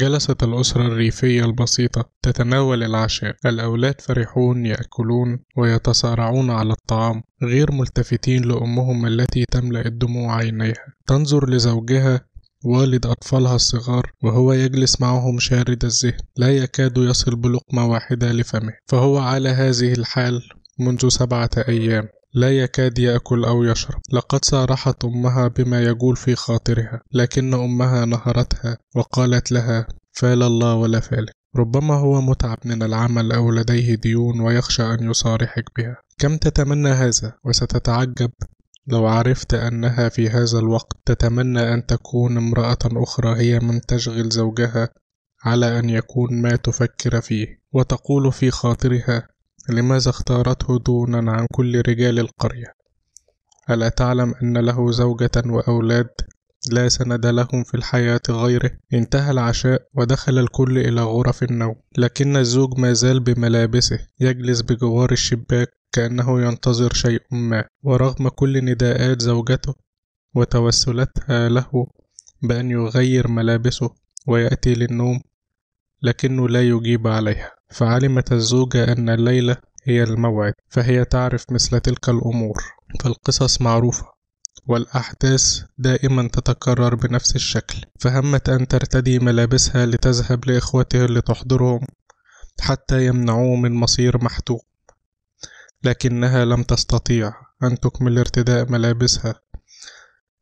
جلست الأسرة الريفية البسيطة تتناول العشاء الأولاد فرحون يأكلون ويتصارعون على الطعام غير ملتفتين لأمهم التي تملأ الدموع عينيها تنظر لزوجها والد أطفالها الصغار وهو يجلس معهم شارد الذهن لا يكاد يصل بلقمة واحدة لفمه فهو على هذه الحال منذ سبعة أيام لا يكاد يأكل أو يشرب لقد صارحت أمها بما يجول في خاطرها لكن أمها نهرتها وقالت لها فال الله ولا فالك ربما هو متعب من العمل أو لديه ديون ويخشى أن يصارحك بها كم تتمنى هذا وستتعجب لو عرفت أنها في هذا الوقت تتمنى أن تكون امرأة أخرى هي من تشغل زوجها على أن يكون ما تفكر فيه وتقول في خاطرها لماذا اختارته دونا عن كل رجال القرية ألا تعلم أن له زوجة وأولاد لا سند لهم في الحياة غيره انتهى العشاء ودخل الكل إلى غرف النوم لكن الزوج ما زال بملابسه يجلس بجوار الشباك كأنه ينتظر شيء ما ورغم كل نداءات زوجته وتوسلتها له بأن يغير ملابسه ويأتي للنوم لكنه لا يجيب عليها فعلمت الزوجة أن الليلة هي الموعد فهي تعرف مثل تلك الأمور فالقصص معروفة والأحداث دائما تتكرر بنفس الشكل فهمت أن ترتدي ملابسها لتذهب لإخوتها لتحضرهم حتى يمنعوه من مصير محتوم لكنها لم تستطيع أن تكمل ارتداء ملابسها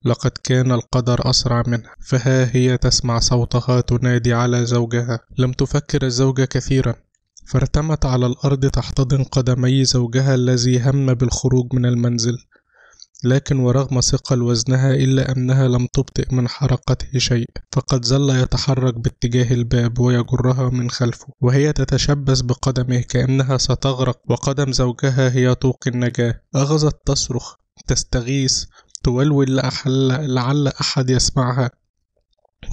لقد كان القدر أسرع منها فها هي تسمع صوتها تنادي على زوجها لم تفكر الزوجة كثيرا فارتمت على الأرض تحتضن قدمي زوجها الذي هم بالخروج من المنزل لكن ورغم ثقل وزنها إلا أنها لم تبطئ من حركته شيء فقد ظل يتحرك باتجاه الباب ويجرها من خلفه وهي تتشبث بقدمه كأنها ستغرق وقدم زوجها هي طوق النجاة أخذت تصرخ تستغيث تولول لعل أحد يسمعها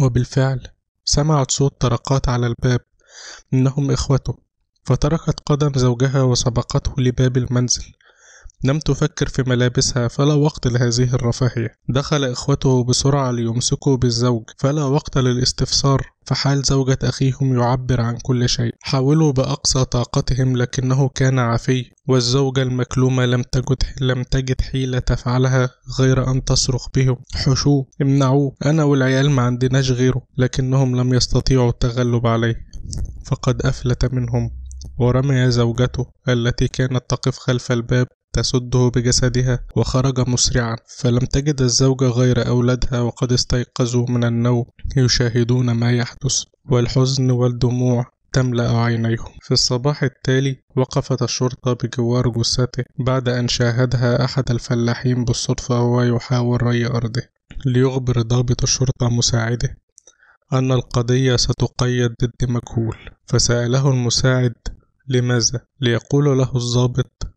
وبالفعل سمعت صوت طرقات على الباب إنهم إخوته فتركت قدم زوجها وسبقته لباب المنزل لم تفكر في ملابسها فلا وقت لهذه الرفاهية دخل إخوته بسرعة ليمسكوا بالزوج فلا وقت للاستفسار فحال زوجة أخيهم يعبر عن كل شيء حاولوا بأقصى طاقتهم لكنه كان عفي والزوجة المكلومة لم تجد لم تجد حيلة تفعلها غير أن تصرخ بهم حشوه امنعوه أنا والعيال ما عندناش غيره لكنهم لم يستطيعوا التغلب عليه فقد أفلت منهم ورمي زوجته التي كانت تقف خلف الباب تسده بجسدها وخرج مسرعا فلم تجد الزوجة غير أولادها وقد استيقظوا من النوم يشاهدون ما يحدث والحزن والدموع تملأ عينيهم في الصباح التالي وقفت الشرطة بجوار جثته بعد أن شاهدها أحد الفلاحين بالصدفة وهو يحاول ري أرضه ليخبر ضابط الشرطة مساعده أن القضية ستقيد ضد مجهول فسأله المساعد لماذا؟ ليقول له الضابط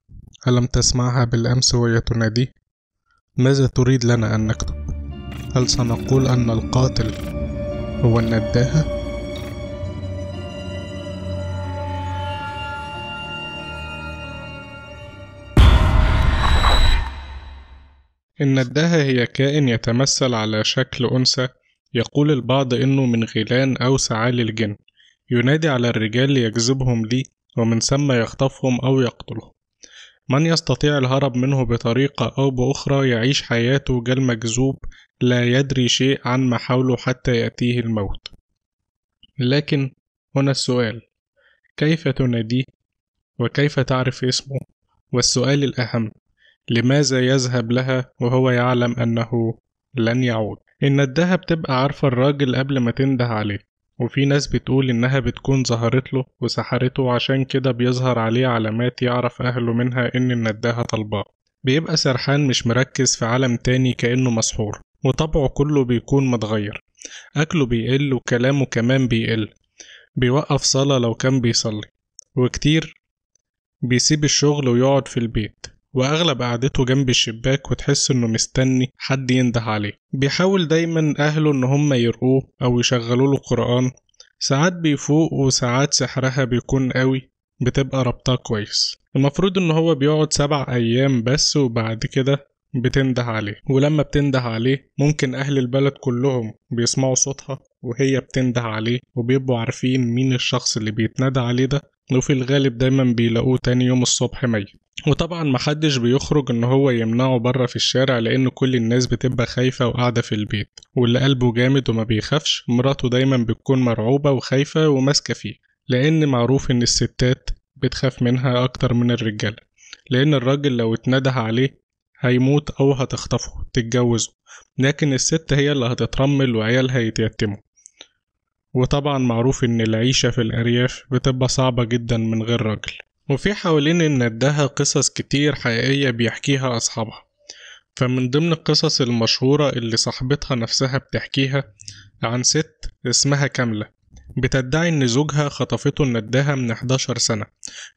ألم تسمعها بالأمس وهي تناديه؟ ماذا تريد لنا أن نكتب؟ هل سنقول أن القاتل هو النداهة؟ النداهة هي كائن يتمثل على شكل أنثى يقول البعض إنه من غيلان أو سعال الجن ينادي على الرجال ليجذبهم ليه ومن ثم يخطفهم أو يقتله من يستطيع الهرب منه بطريقة أو بأخرى يعيش حياته كالمكذوب لا يدري شيء عن ما حوله حتى يأتيه الموت لكن هنا السؤال كيف تناديه وكيف تعرف اسمه والسؤال الأهم لماذا يذهب لها وهو يعلم أنه لن يعود إن الدهب تبقى عارفة الراجل قبل ما تنده عليه وفي ناس بتقول إنها بتكون ظهرت له وسحرته عشان كده بيظهر عليه علامات يعرف أهله منها إن النداهة طلباه بيبقى سرحان مش مركز في عالم تاني كأنه مسحور وطبعه كله بيكون متغير أكله بيقل وكلامه كمان بيقل بيوقف صلاة لو كان بيصلي وكتير بيسيب الشغل ويقعد في البيت وأغلب قعدته جنب الشباك وتحس إنه مستني حد ينده عليه بيحاول دايما أهله إن هم يرقوه أو يشغلوا له قرآن ساعات بيفوق وساعات سحرها بيكون قوي بتبقى ربطها كويس المفروض إن هو بيقعد سبع أيام بس وبعد كده بتنده عليه ولما بتنده عليه ممكن أهل البلد كلهم بيسمعوا صوتها وهي بتنده عليه وبيبقوا عارفين مين الشخص اللي بيتنادى عليه ده وفي الغالب دايما بيلاقوه تاني يوم الصبح ميت وطبعا محدش بيخرج ان هو يمنعه بره في الشارع لان كل الناس بتبقى خايفة وقاعدة في البيت واللي قلبه جامد وما بيخافش مراته دايما بتكون مرعوبة وخايفة وماسكة فيه لان معروف ان الستات بتخاف منها اكتر من الرجالة لان الراجل لو اتنده عليه هيموت او هتخطفه تتجوزه لكن الست هي اللي هتترمل وعيالها يتيتموا وطبعا معروف ان العيشة في الارياف بتبقى صعبة جدا من غير راجل وفي حوالين الندها قصص كتير حقيقية بيحكيها أصحابها فمن ضمن القصص المشهورة اللي صاحبتها نفسها بتحكيها عن ست اسمها كاملة بتدعي إن زوجها خطفته النداها من 11 سنة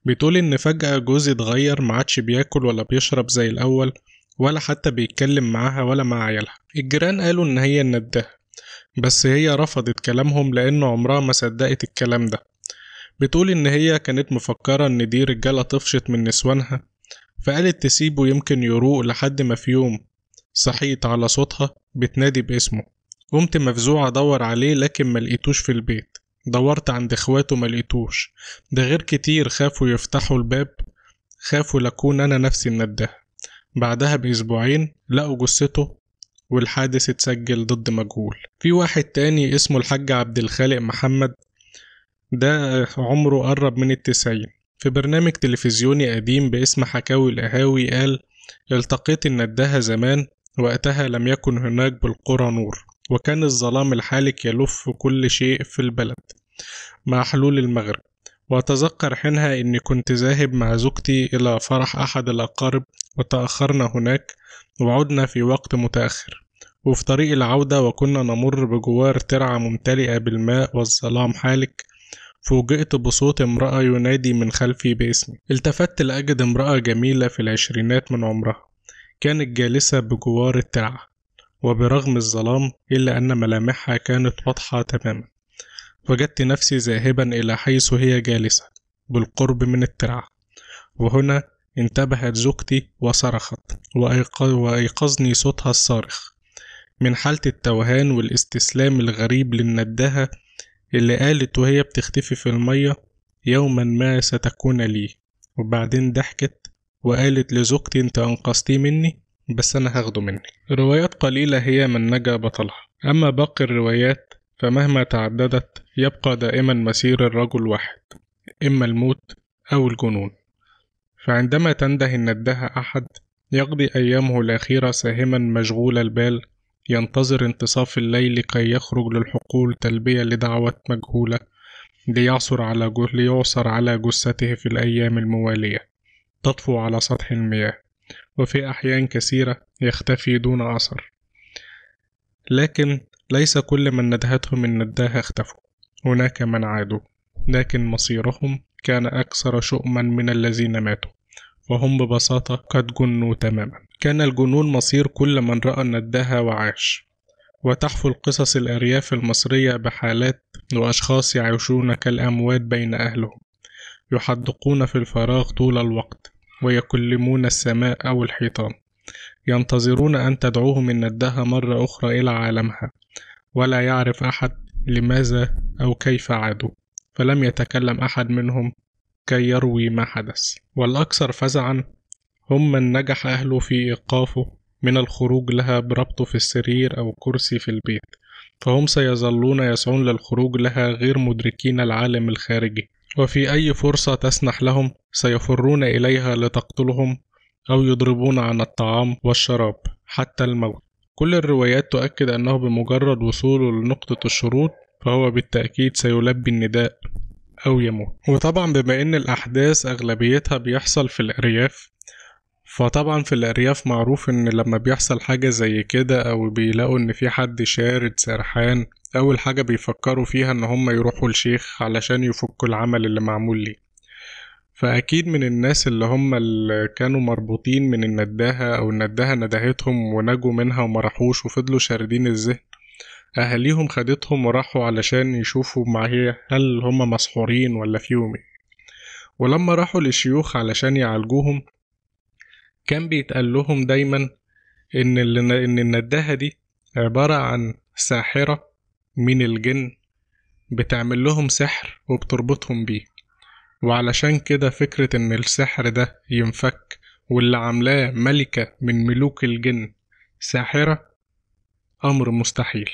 بتقول إن فجأة جوزي اتغير معادش بياكل ولا بيشرب زي الأول ولا حتى بيتكلم معاها ولا مع عيالها الجيران قالوا إن هي النداها بس هي رفضت كلامهم لأن عمرها ما صدقت الكلام ده بتقول إن هي كانت مفكرة إن دي رجالة طفشت من نسوانها فقالت تسيبه يمكن يروق لحد ما في يوم صحيت على صوتها بتنادي باسمه قمت مفزوع أدور عليه لكن ملقيتوش في البيت دورت عند إخواته ملقيتوش ده غير كتير خافوا يفتحوا الباب خافوا لأكون أنا نفسي النداه بعدها بأسبوعين لقوا جثته والحادث اتسجل ضد مجهول في واحد تاني اسمه الحاج عبد الخالق محمد ده عمره قرب من التسعين في برنامج تلفزيوني قديم باسم حكاوي القهاوي قال التقيت الندها زمان وقتها لم يكن هناك بالقرى نور وكان الظلام الحالك يلف كل شيء في البلد مع حلول المغرب وأتذكر حينها إني كنت ذاهب مع زوجتي إلى فرح أحد الأقارب وتأخرنا هناك وعدنا في وقت متأخر وفي طريق العودة وكنا نمر بجوار ترعة ممتلئة بالماء والظلام حالك فوجئت بصوت امرأة ينادي من خلفي باسمي التفت لأجد امرأة جميلة في العشرينات من عمرها كانت جالسة بجوار الترعة وبرغم الظلام إلا أن ملامحها كانت واضحة تماما وجدت نفسي ذاهبا إلى حيث هي جالسة بالقرب من الترعة وهنا انتبهت زوجتي وصرخت وأيقظني صوتها الصارخ من حالة التوهان والاستسلام الغريب للندهة اللي قالت وهي بتختفي في المية يوما ما ستكون لي وبعدين ضحكت وقالت لزوجتي انت انقذتيه مني بس انا هاخده منك روايات قليلة هي من نجا بطلها اما باقي الروايات فمهما تعددت يبقى دائما مسير الرجل واحد اما الموت او الجنون فعندما تنده الندها احد يقضي ايامه الاخيرة ساهما مشغول البال ينتظر انتصاف الليل كي يخرج للحقول تلبية لدعوة مجهولة ليعثر على جه... ليعثر على جثته في الأيام الموالية تطفو على سطح المياه وفي أحيان كثيرة يختفي دون أثر لكن ليس كل من ندهتهم النداهة اختفوا هناك من عادوا لكن مصيرهم كان أكثر شؤما من الذين ماتوا وهم ببساطة قد جنوا تماما كان الجنون مصير كل من رأى ندها وعاش وتحفو القصص الأرياف المصرية بحالات وأشخاص يعيشون كالأموات بين أهلهم يحدقون في الفراغ طول الوقت ويكلمون السماء أو الحيطان ينتظرون أن تدعوهم الندها مرة أخرى إلى عالمها ولا يعرف أحد لماذا أو كيف عادوا فلم يتكلم أحد منهم كي يروي ما حدث والأكثر فزعا هم من نجح أهله في إيقافه من الخروج لها بربطه في السرير أو كرسي في البيت فهم سيظلون يسعون للخروج لها غير مدركين العالم الخارجي وفي أي فرصة تسنح لهم سيفرون إليها لتقتلهم أو يضربون عن الطعام والشراب حتى الموت كل الروايات تؤكد أنه بمجرد وصوله لنقطة الشروط فهو بالتأكيد سيلبي النداء أو يموت وطبعا بما أن الأحداث أغلبيتها بيحصل في الأرياف فطبعا في الأرياف معروف إن لما بيحصل حاجة زي كده أو بيلاقوا إن في حد شارد سرحان أول حاجة بيفكروا فيها إن هم يروحوا لشيخ علشان يفكوا العمل اللي معمول ليه فأكيد من الناس اللي هم اللي كانوا مربوطين من النداهة أو النداهة ندهتهم ونجوا منها ومرحوش وفضلوا شاردين الذهن أهاليهم خدتهم وراحوا علشان يشوفوا مع هي إيه، هل هم مسحورين ولا فيهم ايه ولما راحوا للشيوخ علشان يعالجوهم كان بيتقال لهم دايما إن إن النداهة دي عبارة عن ساحرة من الجن بتعمل لهم سحر وبتربطهم بيه وعلشان كده فكرة إن السحر ده ينفك واللي عاملاه ملكة من ملوك الجن ساحرة أمر مستحيل